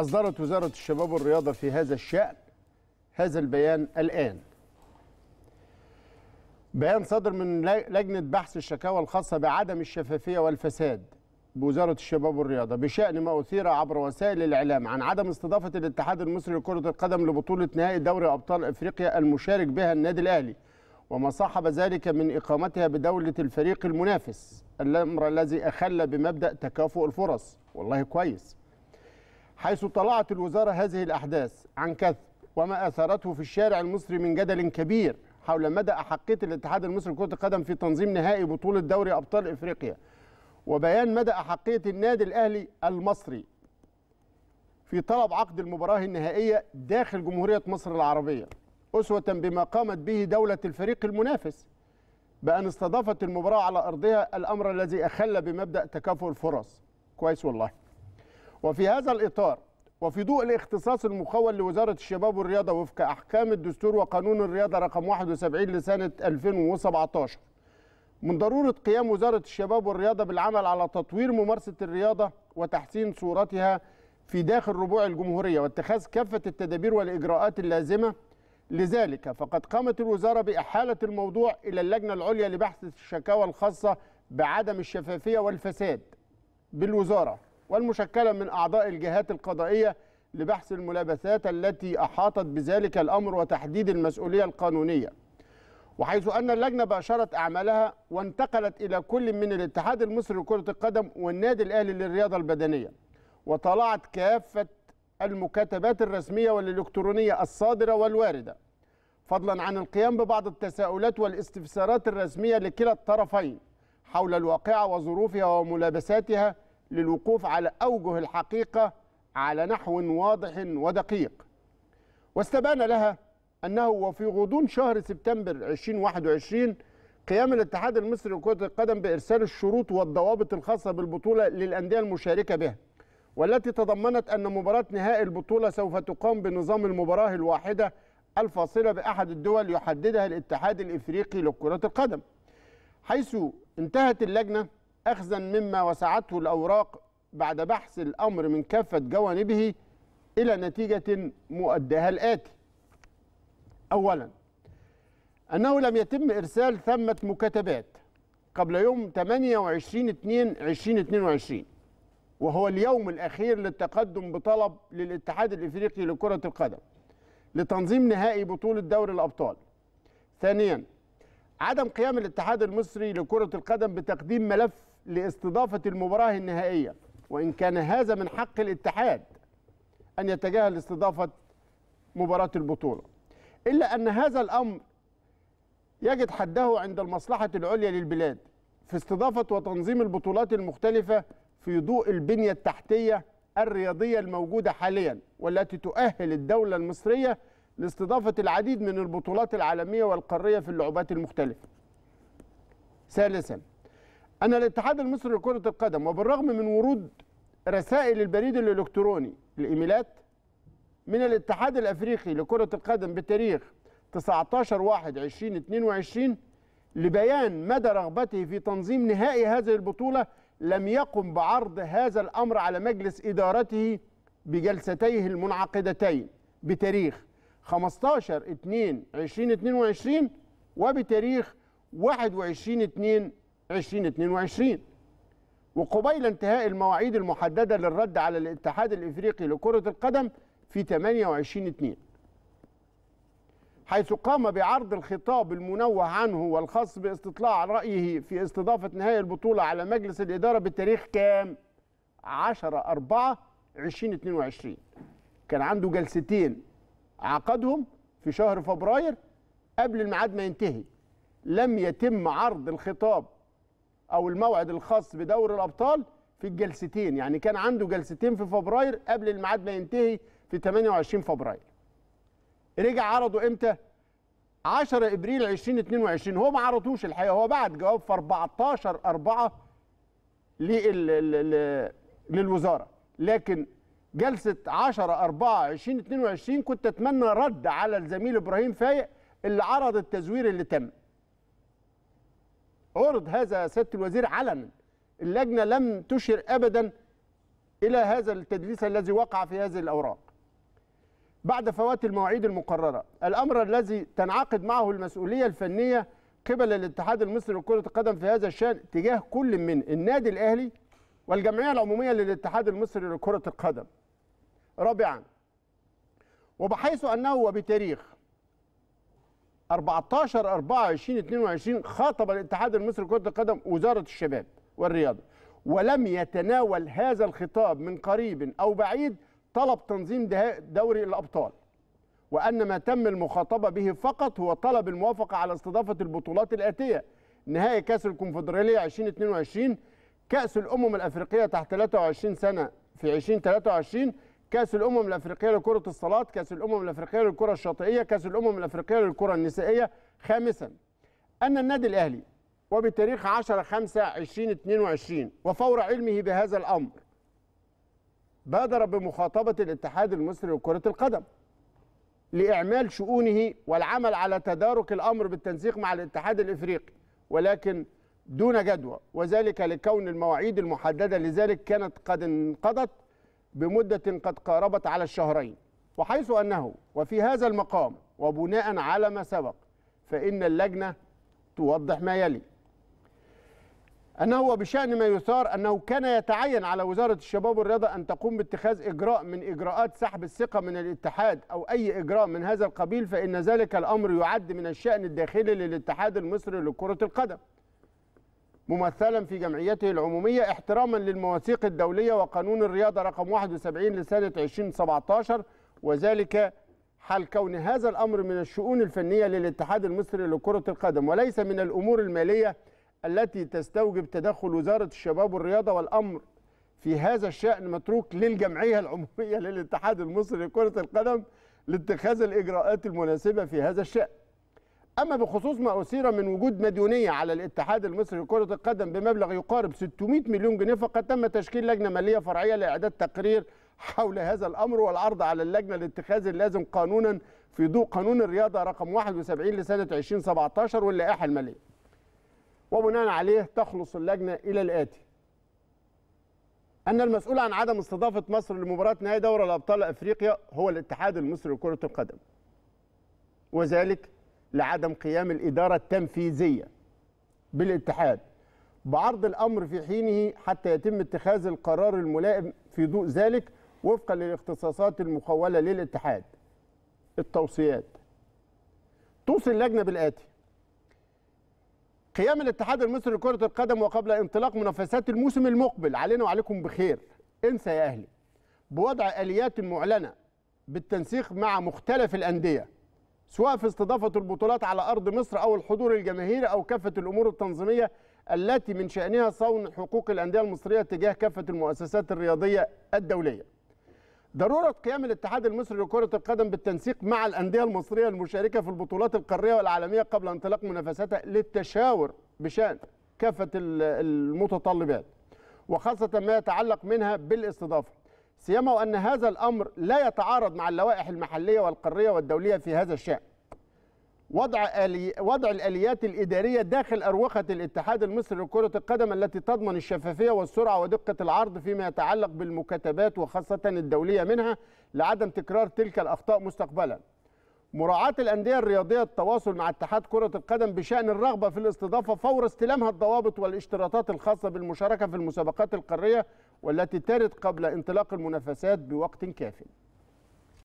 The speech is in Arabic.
أصدرت وزارة الشباب والرياضة في هذا الشأن هذا البيان الآن بيان صدر من لجنة بحث الشكاوى الخاصة بعدم الشفافية والفساد بوزارة الشباب والرياضة بشأن ما أثير عبر وسائل الإعلام عن عدم استضافة الاتحاد المصري لكرة القدم لبطولة نهائي دوري أبطال أفريقيا المشارك بها النادي الأهلي وما صاحب ذلك من إقامتها بدولة الفريق المنافس الأمر الذي أخل بمبدأ تكافؤ الفرص والله كويس حيث طلعت الوزارة هذه الأحداث عن كثب وما أثارته في الشارع المصري من جدل كبير حول مدى أحقية الاتحاد المصري لكرة القدم في تنظيم نهائي بطولة دوري أبطال إفريقيا وبيان مدى أحقية النادي الأهلي المصري في طلب عقد المباراة النهائية داخل جمهورية مصر العربية أسوة بما قامت به دولة الفريق المنافس بأن استضافت المباراة على أرضها الأمر الذي أخل بمبدأ تكافؤ الفرص كويس والله وفي هذا الإطار وفي ضوء الاختصاص المخول لوزارة الشباب والرياضة وفق أحكام الدستور وقانون الرياضة رقم 71 لسنة 2017 من ضرورة قيام وزارة الشباب والرياضة بالعمل على تطوير ممارسة الرياضة وتحسين صورتها في داخل ربوع الجمهورية واتخاذ كافة التدابير والإجراءات اللازمة لذلك فقد قامت الوزارة بإحالة الموضوع إلى اللجنة العليا لبحث الشكاوى الخاصة بعدم الشفافية والفساد بالوزارة والمشكلة من أعضاء الجهات القضائية لبحث الملابسات التي أحاطت بذلك الأمر وتحديد المسؤولية القانونية وحيث أن اللجنة باشرت أعمالها وانتقلت إلى كل من الاتحاد المصري لكرة القدم والنادي الأهلي للرياضة البدنية وطلعت كافة المكاتبات الرسمية والإلكترونية الصادرة والواردة فضلا عن القيام ببعض التساؤلات والاستفسارات الرسمية لكلا الطرفين حول الواقعة وظروفها وملابساتها للوقوف على أوجه الحقيقة على نحو واضح ودقيق واستبان لها أنه وفي غضون شهر سبتمبر 2021 قيام الاتحاد المصري لكرة القدم بإرسال الشروط والضوابط الخاصة بالبطولة للأندية المشاركة بها والتي تضمنت أن مباراة نهائي البطولة سوف تقام بنظام المباراة الواحدة الفاصلة بأحد الدول يحددها الاتحاد الإفريقي لكرة القدم حيث انتهت اللجنة أخذا مما وسعته الأوراق بعد بحث الأمر من كافة جوانبه إلى نتيجة مؤداها الآتي أولا أنه لم يتم إرسال ثمة مكاتبات قبل يوم 28 2 2022 وهو اليوم الأخير للتقدم بطلب للاتحاد الإفريقي لكرة القدم لتنظيم نهائي بطولة دوري الأبطال ثانيا عدم قيام الاتحاد المصري لكرة القدم بتقديم ملف لاستضافة المباراة النهائية وإن كان هذا من حق الاتحاد أن يتجاهل استضافة مباراة البطولة إلا أن هذا الأمر يجد حده عند المصلحة العليا للبلاد في استضافة وتنظيم البطولات المختلفة في ضوء البنية التحتية الرياضية الموجودة حاليا والتي تؤهل الدولة المصرية لاستضافة العديد من البطولات العالمية والقارية في اللعبات المختلفة ثالثا أن الاتحاد المصري لكرة القدم وبالرغم من ورود رسائل البريد الإلكتروني الإيميلات من الاتحاد الأفريقي لكرة القدم بتاريخ 19 1 2022 لبيان مدى رغبته في تنظيم نهائي هذه البطولة لم يقم بعرض هذا الأمر على مجلس إدارته بجلستيه المنعقدتين بتاريخ 15 2 2022 وبتاريخ 21 2 2022 وقبيل انتهاء المواعيد المحددة للرد على الاتحاد الإفريقي لكرة القدم في 28 2 حيث قام بعرض الخطاب المنوه عنه والخاص باستطلاع رأيه في استضافة نهاية البطولة على مجلس الإدارة بالتاريخ كام 10 4 2022 كان عنده جلستين عقدهم في شهر فبراير قبل الميعاد ما ينتهي لم يتم عرض الخطاب او الموعد الخاص بدور الابطال في الجلستين يعني كان عنده جلستين في فبراير قبل الميعاد ما ينتهي في 28 فبراير رجع عرضه امتى 10 ابريل 2022 هو ما عرضوش الحقيقه هو بعت جواب في 14 4 للوزاره لكن جلسه 10 4 2022 كنت اتمنى رد على الزميل ابراهيم فايق اللي عرض التزوير اللي تم عرض هذا سياده الوزير علنا اللجنه لم تشر ابدا الى هذا التدليس الذي وقع في هذه الاوراق بعد فوات المواعيد المقرره الامر الذي تنعقد معه المسؤوليه الفنيه قبل الاتحاد المصري لكره القدم في هذا الشان تجاه كل من النادي الاهلي والجمعيه العموميه للاتحاد المصري لكره القدم رابعا وبحيث انه وبتاريخ 14 4 22 خاطب الاتحاد المصري لكرة القدم وزارة الشباب والرياضة ولم يتناول هذا الخطاب من قريب أو بعيد طلب تنظيم دوري الأبطال وأن ما تم المخاطبة به فقط هو طلب الموافقة على استضافة البطولات الآتية نهائي كأس الكونفدرالية 2022 كأس الأمم الأفريقية تحت 23 سنة في 2023 كاس الامم الافريقيه لكره الصالات كاس الامم الافريقيه للكره الشاطئيه كاس الامم الافريقيه للكره النسائيه خامسا ان النادي الاهلي وبتاريخ 10 5 2022 وفور علمه بهذا الامر بادر بمخاطبه الاتحاد المصري لكره القدم لاعمال شؤونه والعمل على تدارك الامر بالتنسيق مع الاتحاد الافريقي ولكن دون جدوى وذلك لكون المواعيد المحدده لذلك كانت قد انقضت بمدة قد قاربت على الشهرين وحيث أنه وفي هذا المقام وبناء على ما سبق فإن اللجنة توضح ما يلي أنه وبشأن ما يثار أنه كان يتعين على وزارة الشباب والرياضة أن تقوم باتخاذ إجراء من إجراءات سحب الثقة من الاتحاد أو أي إجراء من هذا القبيل فإن ذلك الأمر يعد من الشأن الداخلي للاتحاد المصري لكرة القدم ممثلا في جمعيته العمومية احتراما للمواثيق الدولية وقانون الرياضة رقم 71 لسنة 2017 وذلك حال كون هذا الأمر من الشؤون الفنية للاتحاد المصري لكرة القدم وليس من الأمور المالية التي تستوجب تدخل وزارة الشباب والرياضة والأمر في هذا الشأن متروك للجمعية العمومية للاتحاد المصري لكرة القدم لاتخاذ الإجراءات المناسبة في هذا الشأن أما بخصوص ما أثير من وجود مديونية على الاتحاد المصري لكرة القدم بمبلغ يقارب 600 مليون جنيه فقد تم تشكيل لجنة مالية فرعية لإعداد تقرير حول هذا الأمر والعرض على اللجنة لاتخاذ اللازم قانونا في ضوء قانون الرياضة رقم 71 لسنة 2017 واللائحة المالية وبناء عليه تخلص اللجنة إلى الآتي أن المسؤول عن عدم استضافة مصر لمباراة نهائي دوري الأبطال أفريقيا هو الاتحاد المصري لكرة القدم وذلك لعدم قيام الإدارة التنفيذية بالاتحاد بعرض الأمر في حينه حتى يتم اتخاذ القرار الملائم في ضوء ذلك وفقا للاختصاصات المخولة للاتحاد التوصيات توصي اللجنة بالآتي قيام الاتحاد المصري لكرة القدم وقبل انطلاق منافسات الموسم المقبل علينا وعليكم بخير انسى يا أهلي بوضع آليات معلنة بالتنسيق مع مختلف الأندية سواء في استضافة البطولات على أرض مصر أو الحضور الجماهيري أو كافة الأمور التنظيمية التي من شأنها صون حقوق الأندية المصرية تجاه كافة المؤسسات الرياضية الدولية ضرورة قيام الاتحاد المصري لكرة القدم بالتنسيق مع الأندية المصرية المشاركة في البطولات القارية والعالمية قبل انطلاق منافساتها للتشاور بشأن كافة المتطلبات وخاصة ما يتعلق منها بالاستضافة سيما وأن هذا الأمر لا يتعارض مع اللوائح المحلية والقارية والدولية في هذا الشأن وضع آلي وضع الآليات الإدارية داخل أروقة الاتحاد المصري لكرة القدم التي تضمن الشفافية والسرعة ودقة العرض فيما يتعلق بالمكاتبات وخاصة الدولية منها لعدم تكرار تلك الأخطاء مستقبلا مراعاة الأندية الرياضية التواصل مع اتحاد كرة القدم بشأن الرغبة في الاستضافة فور استلامها الضوابط والاشتراطات الخاصة بالمشاركة في المسابقات القارية والتي ترد قبل انطلاق المنافسات بوقت كاف